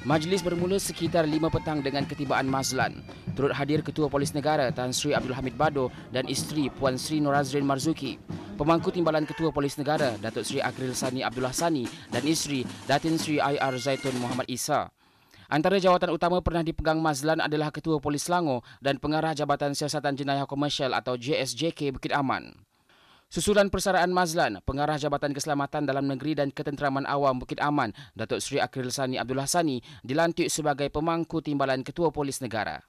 Majlis bermula sekitar 5 petang dengan ketibaan Mazlan. Turut hadir Ketua Polis Negara Tan Sri Abdul Hamid Bado dan isteri Puan Sri Norazrin Marzuki. Pemangku Timbalan Ketua Polis Negara Datuk Sri Akhil Sani Abdullah Sani dan isteri Datin Sri IR Zaitun Muhammad Isa. Antara jawatan utama pernah dipegang Mazlan adalah Ketua Polis Selangor dan Pengarah Jabatan Siasatan Jenayah Komersial atau JSJK Bukit Aman. Susulan persaraan Mazlan, Pengarah Jabatan Keselamatan Dalam Negeri dan Ketenteraman Awam Bukit Aman, Datuk Seri Akhil Sani Abdullah Sani, dilantik sebagai pemangku timbalan Ketua Polis Negara.